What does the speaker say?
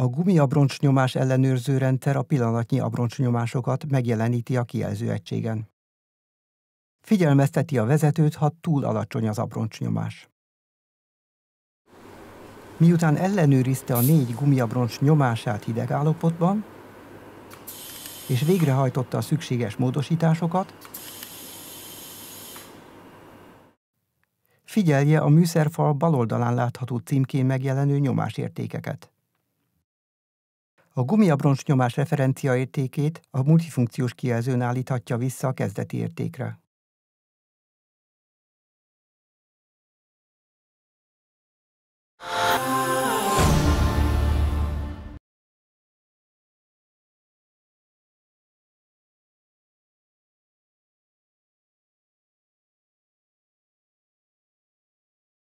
A gumiabroncsnyomás ellenőrző rendszer a pillanatnyi abroncsnyomásokat megjeleníti a kijelzőegységen. Figyelmezteti a vezetőt, ha túl alacsony az abroncsnyomás. Miután ellenőrizte a négy gumiabroncs nyomását hideg állapotban, és végrehajtotta a szükséges módosításokat, figyelje a műszerfal bal oldalán látható címkén megjelenő nyomásértékeket. A gumiabroncs nyomás referencia értékét a multifunkciós kijelzőn állíthatja vissza a kezdeti értékre. Ah!